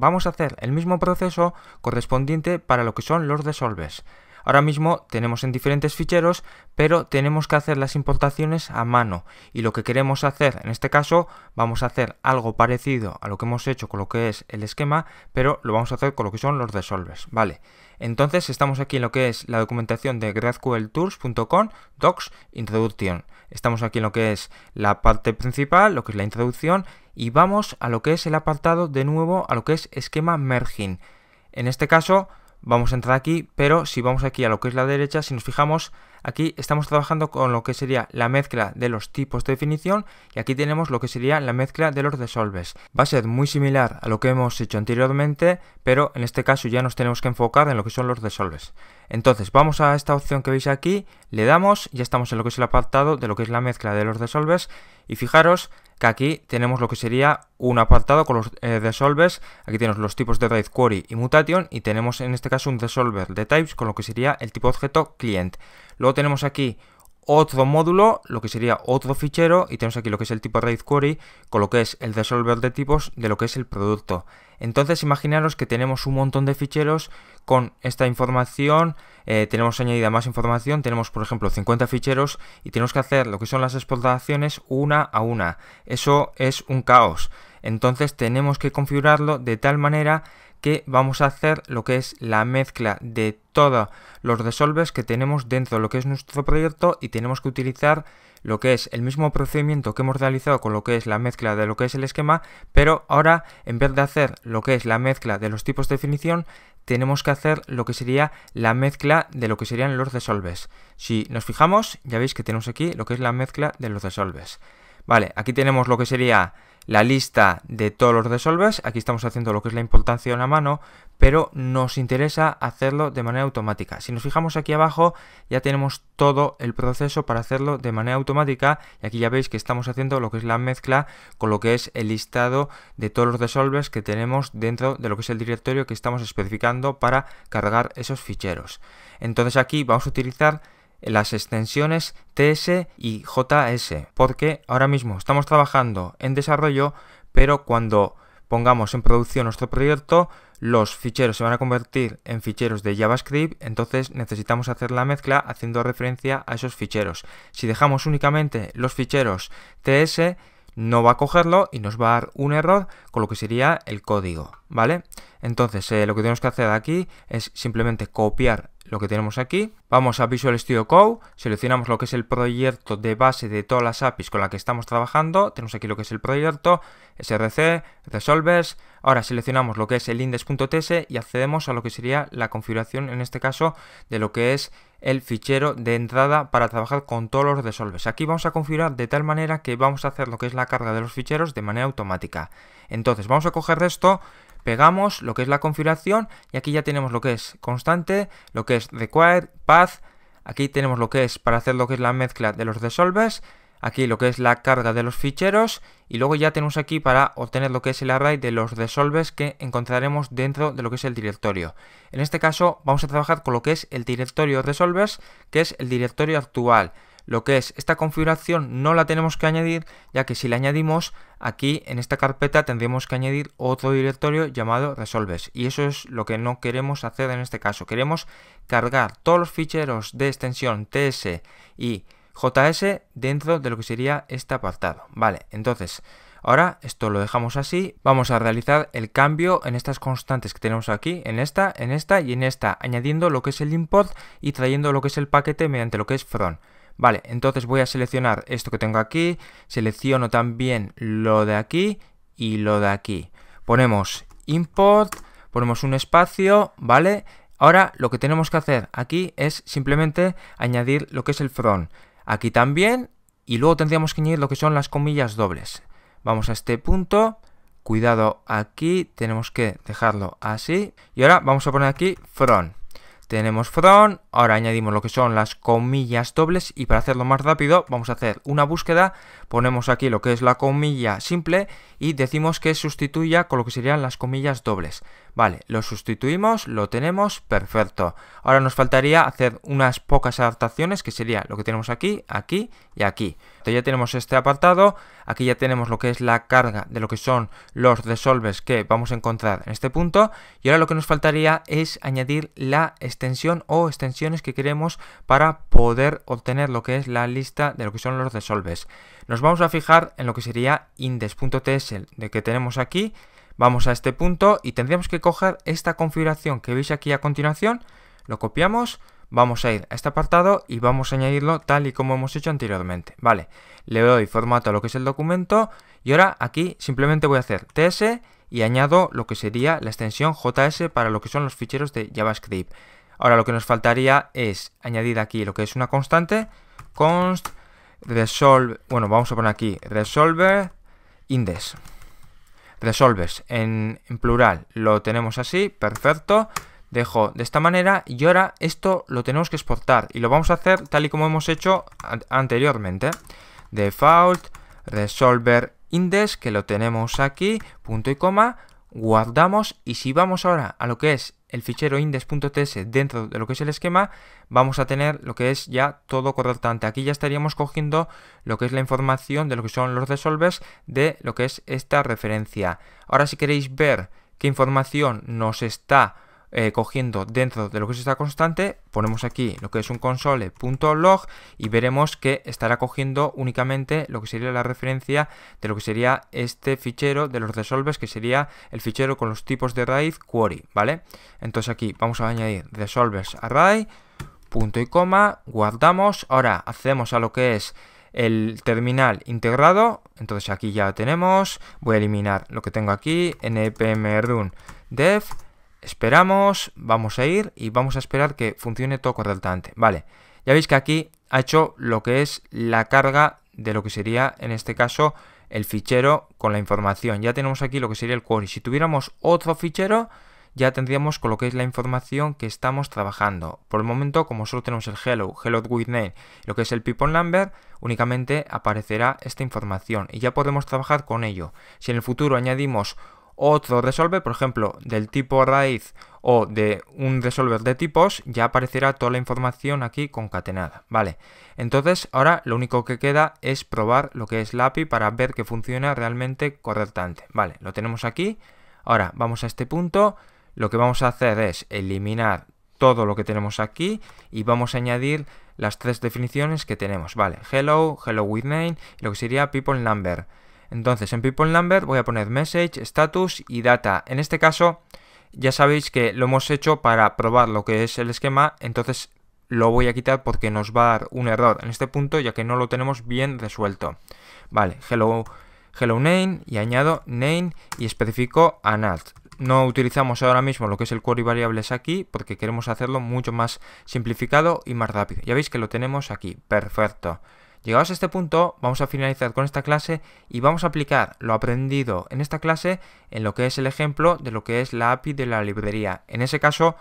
vamos a hacer el mismo proceso correspondiente para lo que son los desolves. Ahora mismo tenemos en diferentes ficheros, pero tenemos que hacer las importaciones a mano. Y lo que queremos hacer, en este caso, vamos a hacer algo parecido a lo que hemos hecho con lo que es el esquema, pero lo vamos a hacer con lo que son los resolvers. Vale, entonces estamos aquí en lo que es la documentación de GraphQLTools.com, docs, introduction Estamos aquí en lo que es la parte principal, lo que es la introducción, y vamos a lo que es el apartado de nuevo, a lo que es esquema merging. En este caso Vamos a entrar aquí, pero si vamos aquí a lo que es la derecha, si nos fijamos, aquí estamos trabajando con lo que sería la mezcla de los tipos de definición y aquí tenemos lo que sería la mezcla de los resolves. Va a ser muy similar a lo que hemos hecho anteriormente, pero en este caso ya nos tenemos que enfocar en lo que son los resolves. Entonces vamos a esta opción que veis aquí, le damos, ya estamos en lo que es el apartado de lo que es la mezcla de los resolves y fijaros que aquí tenemos lo que sería un apartado con los eh, desolvers, resolvers, aquí tenemos los tipos de RAID query y mutation y tenemos en este caso un resolver de types con lo que sería el tipo objeto client. Luego tenemos aquí otro módulo, lo que sería otro fichero, y tenemos aquí lo que es el tipo RAID query, con lo que es el resolver de tipos de lo que es el producto. Entonces imaginaros que tenemos un montón de ficheros con esta información, eh, tenemos añadida más información, tenemos por ejemplo 50 ficheros y tenemos que hacer lo que son las exportaciones una a una. Eso es un caos. Entonces tenemos que configurarlo de tal manera que vamos a hacer lo que es la mezcla de todos los resolvers que tenemos dentro de lo que es nuestro proyecto y tenemos que utilizar lo que es el mismo procedimiento que hemos realizado con lo que es la mezcla de lo que es el esquema, pero ahora en vez de hacer lo que es la mezcla de los tipos de definición, tenemos que hacer lo que sería la mezcla de lo que serían los resolves. Si nos fijamos, ya veis que tenemos aquí lo que es la mezcla de los resolves. Vale, aquí tenemos lo que sería la lista de todos los resolvers. Aquí estamos haciendo lo que es la importancia de una mano, pero nos interesa hacerlo de manera automática. Si nos fijamos aquí abajo, ya tenemos todo el proceso para hacerlo de manera automática. Y aquí ya veis que estamos haciendo lo que es la mezcla con lo que es el listado de todos los resolvers que tenemos dentro de lo que es el directorio que estamos especificando para cargar esos ficheros. Entonces aquí vamos a utilizar las extensiones TS y JS, porque ahora mismo estamos trabajando en desarrollo, pero cuando pongamos en producción nuestro proyecto, los ficheros se van a convertir en ficheros de JavaScript, entonces necesitamos hacer la mezcla haciendo referencia a esos ficheros. Si dejamos únicamente los ficheros TS, no va a cogerlo y nos va a dar un error con lo que sería el código, ¿vale? Entonces eh, lo que tenemos que hacer aquí es simplemente copiar lo que tenemos aquí. Vamos a Visual Studio Code, seleccionamos lo que es el proyecto de base de todas las APIs con la que estamos trabajando. Tenemos aquí lo que es el proyecto, src, resolvers. Ahora seleccionamos lo que es el index.ts y accedemos a lo que sería la configuración, en este caso, de lo que es el fichero de entrada para trabajar con todos los resolvers. Aquí vamos a configurar de tal manera que vamos a hacer lo que es la carga de los ficheros de manera automática. Entonces vamos a coger esto, pegamos lo que es la configuración y aquí ya tenemos lo que es constante, lo que es required, path, aquí tenemos lo que es para hacer lo que es la mezcla de los resolvers, aquí lo que es la carga de los ficheros y luego ya tenemos aquí para obtener lo que es el array de los resolvers que encontraremos dentro de lo que es el directorio. En este caso vamos a trabajar con lo que es el directorio resolvers que es el directorio actual lo que es esta configuración no la tenemos que añadir ya que si la añadimos aquí en esta carpeta tendremos que añadir otro directorio llamado resolves y eso es lo que no queremos hacer en este caso queremos cargar todos los ficheros de extensión ts y js dentro de lo que sería este apartado vale entonces Ahora esto lo dejamos así, vamos a realizar el cambio en estas constantes que tenemos aquí, en esta, en esta y en esta, añadiendo lo que es el import y trayendo lo que es el paquete mediante lo que es front. Vale, entonces voy a seleccionar esto que tengo aquí, selecciono también lo de aquí y lo de aquí. Ponemos import, ponemos un espacio, ¿vale? Ahora lo que tenemos que hacer aquí es simplemente añadir lo que es el front. Aquí también y luego tendríamos que añadir lo que son las comillas dobles. Vamos a este punto, cuidado aquí, tenemos que dejarlo así. Y ahora vamos a poner aquí front tenemos from, ahora añadimos lo que son las comillas dobles y para hacerlo más rápido vamos a hacer una búsqueda, ponemos aquí lo que es la comilla simple y decimos que sustituya con lo que serían las comillas dobles. Vale, lo sustituimos, lo tenemos, perfecto. Ahora nos faltaría hacer unas pocas adaptaciones, que sería lo que tenemos aquí, aquí y aquí. Entonces ya tenemos este apartado, aquí ya tenemos lo que es la carga de lo que son los resolves que vamos a encontrar en este punto. Y ahora lo que nos faltaría es añadir la extensión o extensiones que queremos para poder obtener lo que es la lista de lo que son los resolves. Nos vamos a fijar en lo que sería index.tsl, de que tenemos aquí Vamos a este punto y tendríamos que coger esta configuración que veis aquí a continuación, lo copiamos, vamos a ir a este apartado y vamos a añadirlo tal y como hemos hecho anteriormente. Vale, le doy formato a lo que es el documento y ahora aquí simplemente voy a hacer ts y añado lo que sería la extensión js para lo que son los ficheros de JavaScript. Ahora lo que nos faltaría es añadir aquí lo que es una constante, const resolve, bueno, vamos a poner aquí resolver index resolves en, plural lo tenemos así, perfecto. Dejo de esta manera y ahora esto lo tenemos que exportar y lo vamos a hacer tal y como hemos hecho anteriormente. Default, resolver index, que lo tenemos aquí, punto y coma, guardamos y si vamos ahora a lo que es el fichero index.ts dentro de lo que es el esquema, vamos a tener lo que es ya todo correctante. Aquí ya estaríamos cogiendo lo que es la información de lo que son los resolvers de lo que es esta referencia. Ahora si queréis ver qué información nos está eh, cogiendo dentro de lo que es esta constante, ponemos aquí lo que es un console.log y veremos que estará cogiendo únicamente lo que sería la referencia de lo que sería este fichero de los resolvers que sería el fichero con los tipos de raíz query, ¿vale? Entonces aquí vamos a añadir resolvers array, punto y coma, guardamos, ahora hacemos a lo que es el terminal integrado, entonces aquí ya tenemos, voy a eliminar lo que tengo aquí, npm run dev, Esperamos, vamos a ir y vamos a esperar que funcione todo correctamente. Vale, ya veis que aquí ha hecho lo que es la carga de lo que sería en este caso el fichero con la información. Ya tenemos aquí lo que sería el query. Si tuviéramos otro fichero, ya tendríamos con lo que es la información que estamos trabajando. Por el momento, como solo tenemos el hello, hello with name, lo que es el people number, únicamente aparecerá esta información y ya podemos trabajar con ello. Si en el futuro añadimos otro resolver, por ejemplo, del tipo raíz o de un resolver de tipos, ya aparecerá toda la información aquí concatenada, ¿vale? Entonces, ahora lo único que queda es probar lo que es la API para ver que funciona realmente correctamente, ¿vale? Lo tenemos aquí, ahora vamos a este punto, lo que vamos a hacer es eliminar todo lo que tenemos aquí y vamos a añadir las tres definiciones que tenemos, ¿vale? Hello, hello with name lo que sería people number. Entonces, en people number voy a poner message, status y data. En este caso, ya sabéis que lo hemos hecho para probar lo que es el esquema, entonces lo voy a quitar porque nos va a dar un error en este punto ya que no lo tenemos bien resuelto. Vale, hello, hello name y añado name y especifico anat. No utilizamos ahora mismo lo que es el query variables aquí porque queremos hacerlo mucho más simplificado y más rápido. Ya veis que lo tenemos aquí, perfecto. Llegados a este punto, vamos a finalizar con esta clase y vamos a aplicar lo aprendido en esta clase en lo que es el ejemplo de lo que es la API de la librería. En ese caso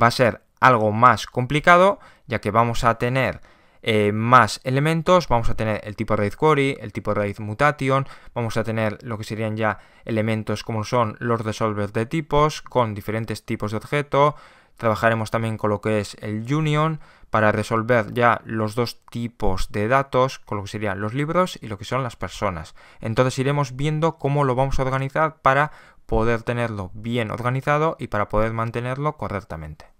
va a ser algo más complicado, ya que vamos a tener eh, más elementos, vamos a tener el tipo RAID query, el tipo RAID mutation, vamos a tener lo que serían ya elementos como son los resolvers de tipos, con diferentes tipos de objeto, Trabajaremos también con lo que es el Union para resolver ya los dos tipos de datos, con lo que serían los libros y lo que son las personas. Entonces iremos viendo cómo lo vamos a organizar para poder tenerlo bien organizado y para poder mantenerlo correctamente.